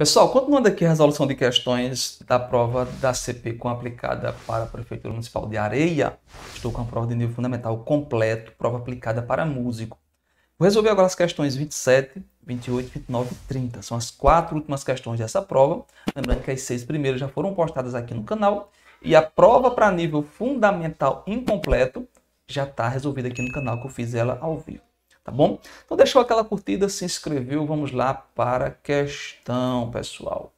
Pessoal, continuando aqui a resolução de questões da prova da CP com aplicada para a Prefeitura Municipal de Areia, estou com a prova de nível fundamental completo, prova aplicada para músico. Vou resolver agora as questões 27, 28, 29 e 30. São as quatro últimas questões dessa prova. Lembrando que as seis primeiras já foram postadas aqui no canal. E a prova para nível fundamental incompleto já está resolvida aqui no canal, que eu fiz ela ao vivo tá bom? Então deixou aquela curtida, se inscreveu, vamos lá para a questão, pessoal.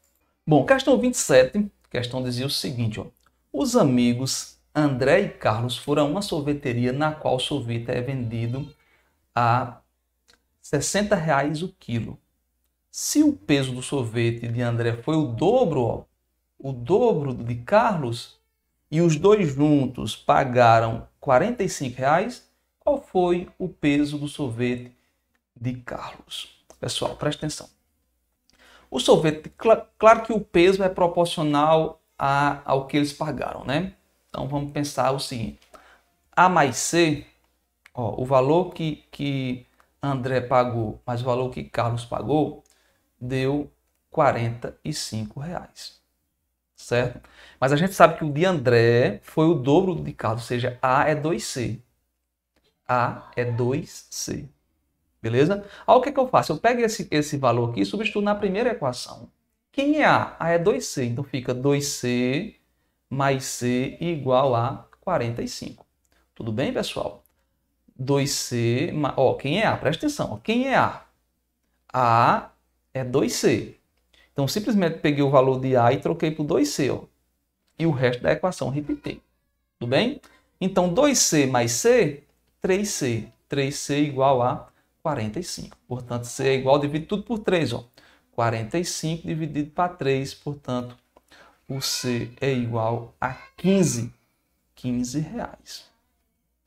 Bom, questão 27, questão dizia o seguinte, ó. Os amigos André e Carlos foram a uma sorveteria na qual o sorvete é vendido a 60 reais o quilo. Se o peso do sorvete de André foi o dobro, ó, o dobro de Carlos, e os dois juntos pagaram 45 reais, qual foi o peso do sorvete de Carlos? Pessoal, presta atenção. O sorvete, cl claro que o peso é proporcional a, ao que eles pagaram, né? Então vamos pensar o seguinte: A mais C, ó, o valor que, que André pagou, mas o valor que Carlos pagou, deu 45 reais. Certo? Mas a gente sabe que o de André foi o dobro do de Carlos, ou seja, A é 2C. A é 2C. Beleza? Aí o que, é que eu faço? Eu pego esse, esse valor aqui e substituo na primeira equação. Quem é A? A é 2C. Então fica 2C mais C igual a 45. Tudo bem, pessoal? 2C... Ó, quem é A? Presta atenção. Ó, quem é A? A é 2C. Então, simplesmente peguei o valor de A e troquei por 2C. Ó, e o resto da equação repetei. Tudo bem? Então, 2C mais C 3C. 3C igual a 45. Portanto, C é igual, divide tudo por 3. Ó. 45 dividido para 3, portanto, o C é igual a 15. 15 reais.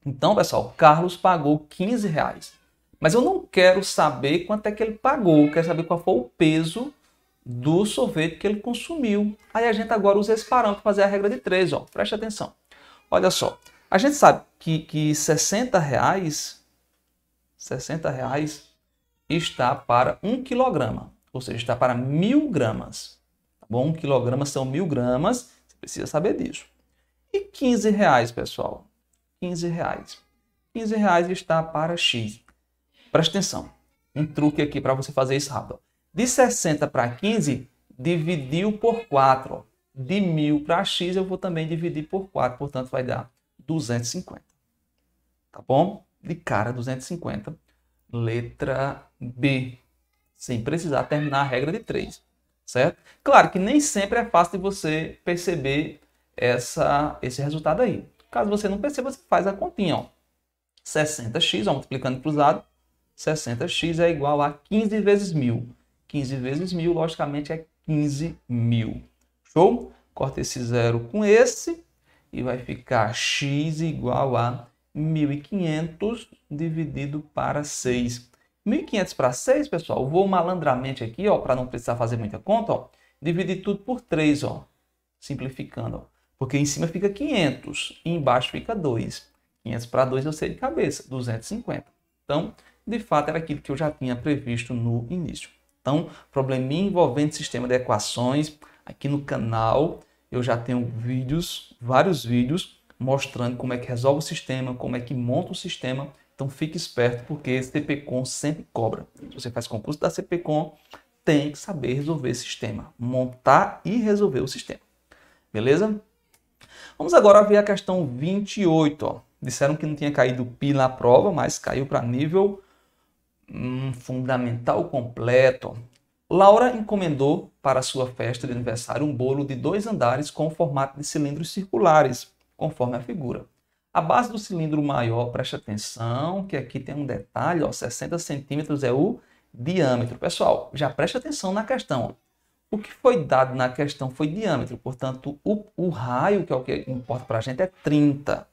Então, pessoal, Carlos pagou 15 reais. Mas eu não quero saber quanto é que ele pagou. Eu quero saber qual foi o peso do sorvete que ele consumiu. Aí a gente agora usa esse parâmetro para fazer a regra de 3. Preste atenção. Olha só. A gente sabe que, que 60 reais, 60 reais está para 1 quilograma, ou seja, está para mil gramas. Tá bom? 1 quilograma são mil gramas, você precisa saber disso. E 15 reais, pessoal, 15 reais. 15 reais está para X. Presta atenção, um truque aqui para você fazer isso rápido. De 60 para 15, dividiu por 4. De 1.000 para x, eu vou também dividir por 4, portanto vai dar 250. Tá bom? De cara, 250. Letra B. Sem precisar terminar a regra de 3. Certo? Claro que nem sempre é fácil de você perceber essa, esse resultado aí. Caso você não perceba, você faz a continha. Ó. 60x, ó, multiplicando cruzado, 60x é igual a 15 vezes 1.000. 15 vezes 1.000, logicamente, é 15 mil. Show? Corta esse zero com esse e vai ficar x igual a 1.500 dividido para 6. 1.500 para 6, pessoal, vou malandramente aqui, ó, para não precisar fazer muita conta, ó, dividir tudo por 3, ó, simplificando, ó, porque em cima fica 500 e embaixo fica 2. 500 para 2 eu sei de cabeça, 250. Então, de fato, era aquilo que eu já tinha previsto no início. Então, probleminha envolvendo sistema de equações aqui no canal eu já tenho vídeos, vários vídeos, mostrando como é que resolve o sistema, como é que monta o sistema. Então fique esperto, porque CPCOM sempre cobra. Se você faz concurso da CPCOM, tem que saber resolver o sistema, montar e resolver o sistema. Beleza? Vamos agora ver a questão 28. Ó. Disseram que não tinha caído pi na prova, mas caiu para nível hum, fundamental completo. Laura encomendou para sua festa de aniversário um bolo de dois andares com formato de cilindros circulares, conforme a figura. A base do cilindro maior, preste atenção, que aqui tem um detalhe, ó, 60 centímetros é o diâmetro. Pessoal, já preste atenção na questão. O que foi dado na questão foi diâmetro, portanto, o, o raio, que é o que importa para a gente, é 30.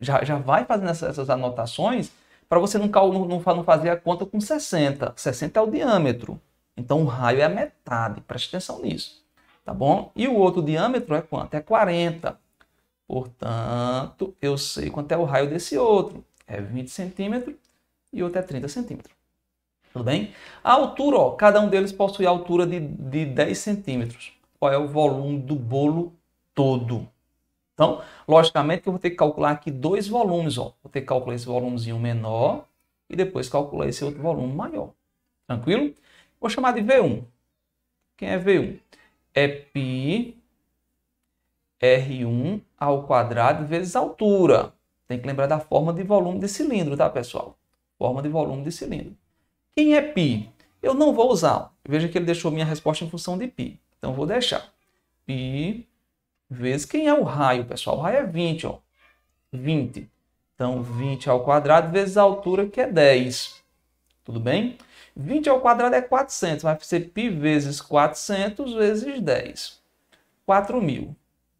Já, já vai fazendo essas, essas anotações para você não, não, não fazer a conta com 60. 60 é o diâmetro. Então o raio é a metade, preste atenção nisso, tá bom? E o outro diâmetro é quanto? É 40. Portanto, eu sei quanto é o raio desse outro. É 20 centímetros e outro é 30 centímetros. Tudo bem? A altura, ó, cada um deles possui a altura de, de 10 centímetros. Qual é o volume do bolo todo? Então, logicamente eu vou ter que calcular aqui dois volumes. Ó. Vou ter que calcular esse volumezinho menor e depois calcular esse outro volume maior. Tranquilo? Vou chamar de V1. Quem é V1? É π R1 ao quadrado vezes altura. Tem que lembrar da forma de volume de cilindro, tá, pessoal? Forma de volume de cilindro. Quem é π? Eu não vou usar. Veja que ele deixou minha resposta em função de π. Então, vou deixar. π vezes... Quem é o raio, pessoal? O raio é 20, ó. 20. Então, 20 ao quadrado vezes a altura, que é 10. Tudo bem? 20 ao quadrado é 400, vai ser π vezes 400 vezes 10. 4.000,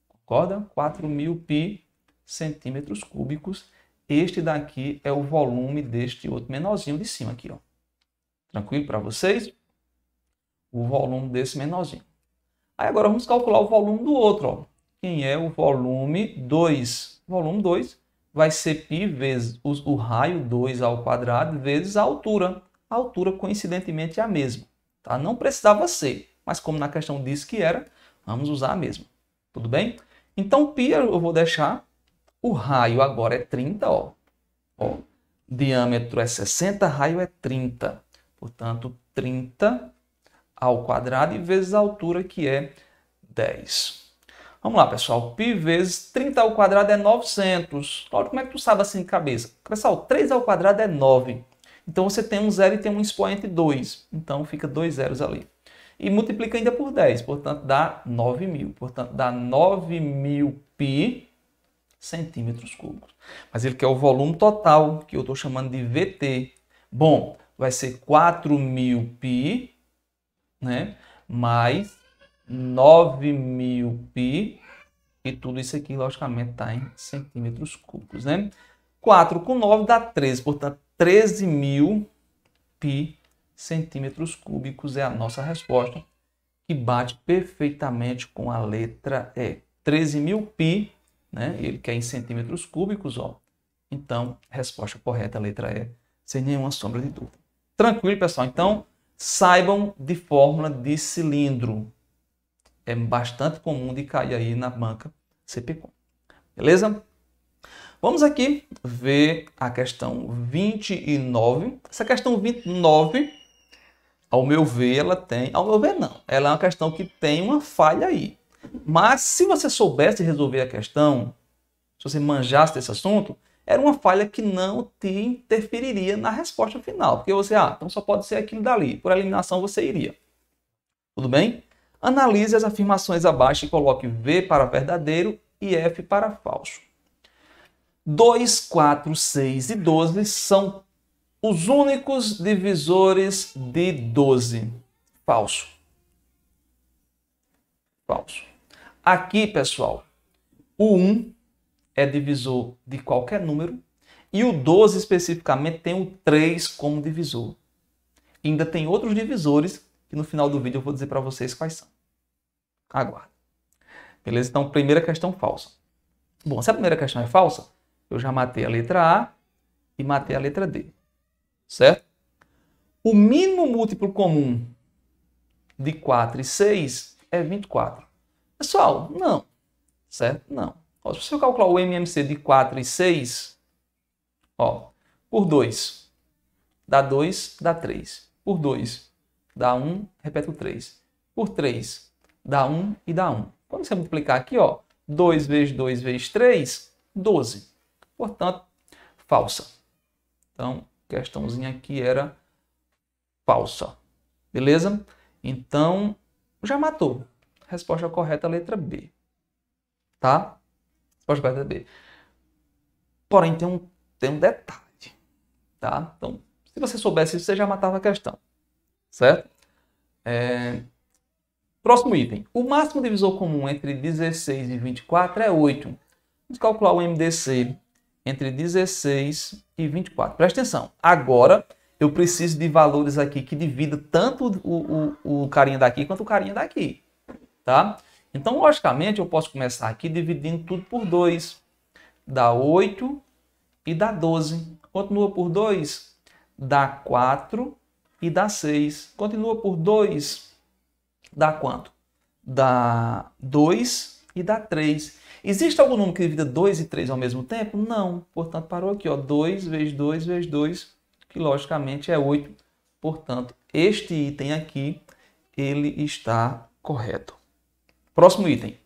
concorda? 4.000 π centímetros cúbicos. Este daqui é o volume deste outro menorzinho de cima aqui, ó. Tranquilo para vocês? O volume desse menorzinho. Aí agora vamos calcular o volume do outro, ó. Quem é o volume 2? Volume 2 vai ser π vezes o raio 2 ao quadrado vezes a altura a altura coincidentemente é a mesma. Tá? Não precisava ser, mas como na questão disse que era, vamos usar a mesma. Tudo bem? Então, π eu vou deixar. O raio agora é 30, ó. ó. Diâmetro é 60, raio é 30. Portanto, 30 ao quadrado vezes a altura, que é 10. Vamos lá, pessoal. Π vezes 30 ao quadrado é 900. Claudio, como é que tu sabe assim de cabeça? Pessoal, 3 ao quadrado é 9. Então você tem um zero e tem um expoente 2. Então fica dois zeros ali. E multiplica ainda por 10, portanto dá 9 mil. Portanto dá 9 mil pi centímetros cúbicos. Mas ele quer o volume total, que eu estou chamando de VT. Bom, vai ser 4 mil pi, né? Mais 9 mil pi. E tudo isso aqui, logicamente, está em centímetros cúbicos, né? 4 com 9 dá 13, portanto, 13 mil pi centímetros cúbicos é a nossa resposta, que bate perfeitamente com a letra E. 13 mil pi, né? ele quer é em centímetros cúbicos, ó. Então, resposta correta, a letra E, sem nenhuma sombra de dúvida. Tranquilo, pessoal? Então, saibam de fórmula de cilindro. É bastante comum de cair aí na banca CPCOM. Beleza? Vamos aqui ver a questão 29. Essa questão 29, ao meu ver, ela tem. Ao meu ver, não. Ela é uma questão que tem uma falha aí. Mas se você soubesse resolver a questão, se você manjasse desse assunto, era uma falha que não te interferiria na resposta final. Porque você, ah, então só pode ser aquilo dali. Por eliminação você iria. Tudo bem? Analise as afirmações abaixo e coloque V para verdadeiro e F para falso. 2, 4, 6 e 12 são os únicos divisores de 12. Falso. Falso. Aqui, pessoal, o 1 é divisor de qualquer número e o 12 especificamente tem o 3 como divisor. E ainda tem outros divisores que no final do vídeo eu vou dizer para vocês quais são. Aguarde. Beleza? Então, primeira questão falsa. Bom, se a primeira questão é falsa, eu já matei a letra A e matei a letra D. Certo? O mínimo múltiplo comum de 4 e 6 é 24. Pessoal, não. Certo? Não. Ó, se você calcular o MMC de 4 e 6, ó, por 2, dá 2, dá 3. Por 2, dá 1, repete o 3. Por 3, dá 1 e dá 1. Quando você multiplicar aqui, ó, 2 vezes 2 vezes 3, 12 portanto, falsa. Então, questãozinha aqui era falsa. Beleza? Então, já matou. Resposta correta, letra B. Tá? Resposta correta, B. Porém, tem um, tem um detalhe. Tá? Então, se você soubesse isso, você já matava a questão. Certo? É... Próximo item. O máximo divisor comum entre 16 e 24 é 8. Vamos calcular o MDC entre 16 e 24. Presta atenção. Agora eu preciso de valores aqui que dividam tanto o, o, o carinha daqui quanto o carinha daqui. Tá? Então, logicamente, eu posso começar aqui dividindo tudo por 2. Dá 8 e dá 12. Continua por 2, dá 4 e dá 6. Continua por 2, dá quanto? Dá 2 e dá 3. Existe algum número que divida 2 e 3 ao mesmo tempo? Não. Portanto, parou aqui. 2 vezes 2 vezes 2, que logicamente é 8. Portanto, este item aqui, ele está correto. Próximo item.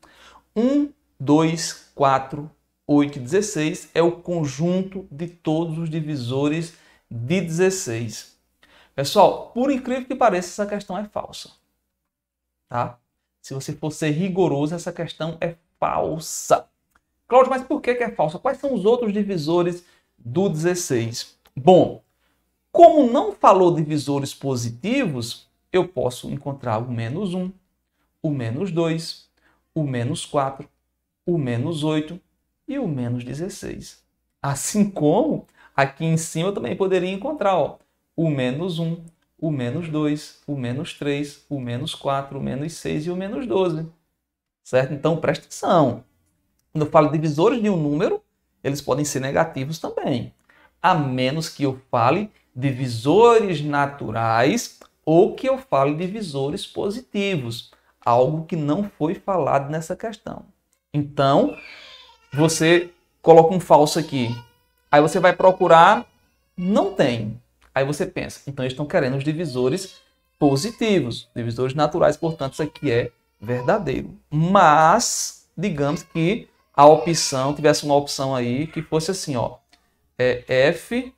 1, 2, 4, 8 e 16 é o conjunto de todos os divisores de 16. Pessoal, por incrível que pareça, essa questão é falsa. Tá? Se você for ser rigoroso, essa questão é falsa. Cláudio, mas por que, é falsa? Quais são os outros divisores do 16? Bom, como não falou divisores positivos, eu posso encontrar o menos 1, o menos 2, o menos 4, o menos 8 e o menos 16. Assim como aqui em cima eu também poderia encontrar ó, o menos 1, o menos 2, o menos 3, o menos 4, o menos 6 e o menos 12 certo? Então presta atenção. Quando eu falo divisores de um número, eles podem ser negativos também, a menos que eu fale divisores naturais ou que eu fale divisores positivos, algo que não foi falado nessa questão. Então, você coloca um falso aqui. Aí você vai procurar, não tem. Aí você pensa, então eles estão querendo os divisores positivos, divisores naturais, portanto, isso aqui é verdadeiro. Mas, digamos que a opção, tivesse uma opção aí que fosse assim, ó. É F,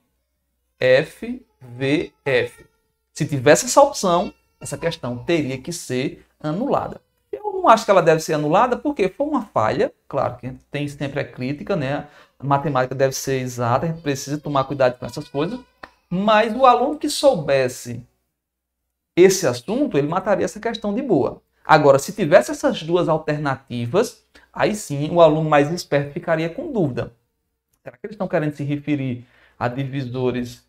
F, V, F. Se tivesse essa opção, essa questão teria que ser anulada. Eu não acho que ela deve ser anulada porque foi uma falha, claro que tem sempre a é crítica, né? A matemática deve ser exata, a gente precisa tomar cuidado com essas coisas, mas o aluno que soubesse esse assunto, ele mataria essa questão de boa. Agora, se tivesse essas duas alternativas, aí sim o aluno mais esperto ficaria com dúvida. Será que eles estão querendo se referir a divisores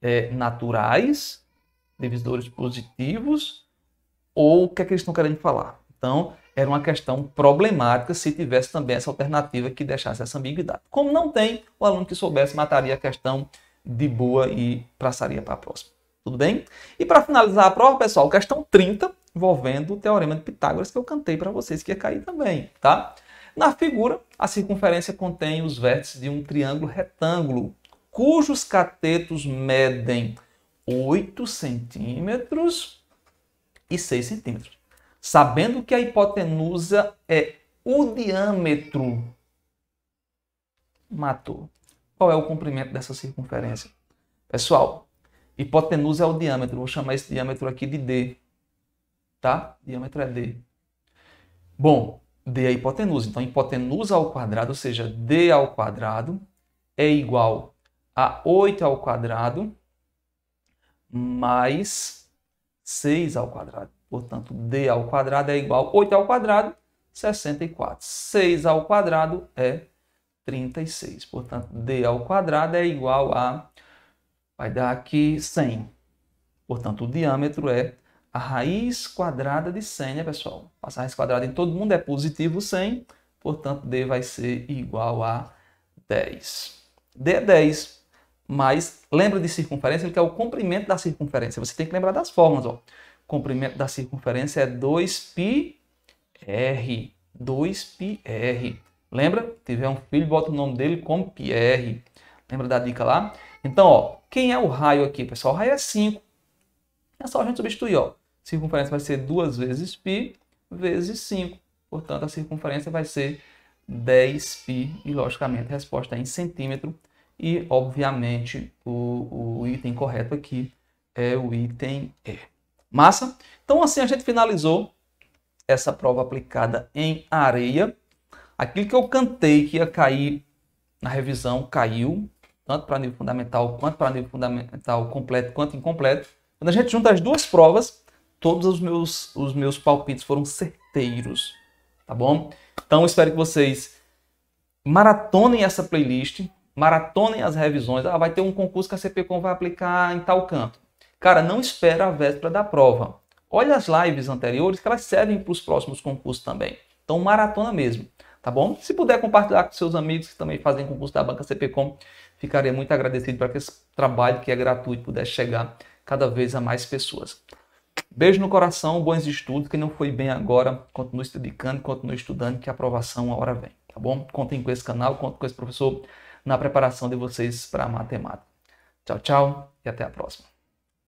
é, naturais, divisores positivos, ou o que é que eles estão querendo falar? Então, era uma questão problemática se tivesse também essa alternativa que deixasse essa ambiguidade. Como não tem, o aluno que soubesse mataria a questão de boa e passaria para a próxima. Tudo bem? E para finalizar a prova, pessoal, questão 30, envolvendo o teorema de Pitágoras que eu cantei para vocês que ia cair também, tá? Na figura, a circunferência contém os vértices de um triângulo retângulo, cujos catetos medem 8 centímetros e 6 centímetros. Sabendo que a hipotenusa é o diâmetro, matou. Qual é o comprimento dessa circunferência? Pessoal, hipotenusa é o diâmetro, vou chamar esse diâmetro aqui de D tá? Diâmetro é D. Bom, D é hipotenusa. Então, hipotenusa ao quadrado, ou seja, D ao quadrado é igual a 8 ao quadrado mais 6 ao quadrado. Portanto, D ao quadrado é igual a 8 ao quadrado, 64. 6 ao quadrado é 36. Portanto, D ao quadrado é igual a, vai dar aqui 100. Portanto, o diâmetro é a raiz quadrada de 100, né, pessoal? Passar a raiz quadrada em todo mundo é positivo 100, portanto, D vai ser igual a 10. D é 10, mas lembra de circunferência, que é o comprimento da circunferência. Você tem que lembrar das formas, ó. Comprimento da circunferência é 2πr. 2πr. Lembra? Se tiver um filho, bota o nome dele como Pierre. Lembra da dica lá? Então, ó, quem é o raio aqui, pessoal? O raio é 5. É só a gente substituir, ó. Circunferência vai ser 2 vezes π vezes 5. Portanto, a circunferência vai ser 10π e, logicamente, a resposta é em centímetro. E, obviamente, o, o item correto aqui é o item E. Massa? Então, assim, a gente finalizou essa prova aplicada em areia. Aquilo que eu cantei que ia cair na revisão caiu, tanto para nível fundamental quanto para nível fundamental completo quanto incompleto. Quando a gente junta as duas provas, todos os meus, os meus palpites foram certeiros, tá bom? Então espero que vocês maratonem essa playlist, maratonem as revisões. Ah, vai ter um concurso que a CPCom vai aplicar em tal canto. Cara, não espera a véspera da prova. Olha as lives anteriores que elas servem para os próximos concursos também. Então maratona mesmo, tá bom? Se puder compartilhar com seus amigos que também fazem concurso da banca CPCom, ficaria muito agradecido para que esse trabalho que é gratuito pudesse chegar cada vez a mais pessoas. Beijo no coração, bons estudos. Quem não foi bem agora, continue se dedicando, continue estudando, que a aprovação a hora vem, tá bom? Contem com esse canal, contem com esse professor na preparação de vocês para a matemática. Tchau, tchau e até a próxima.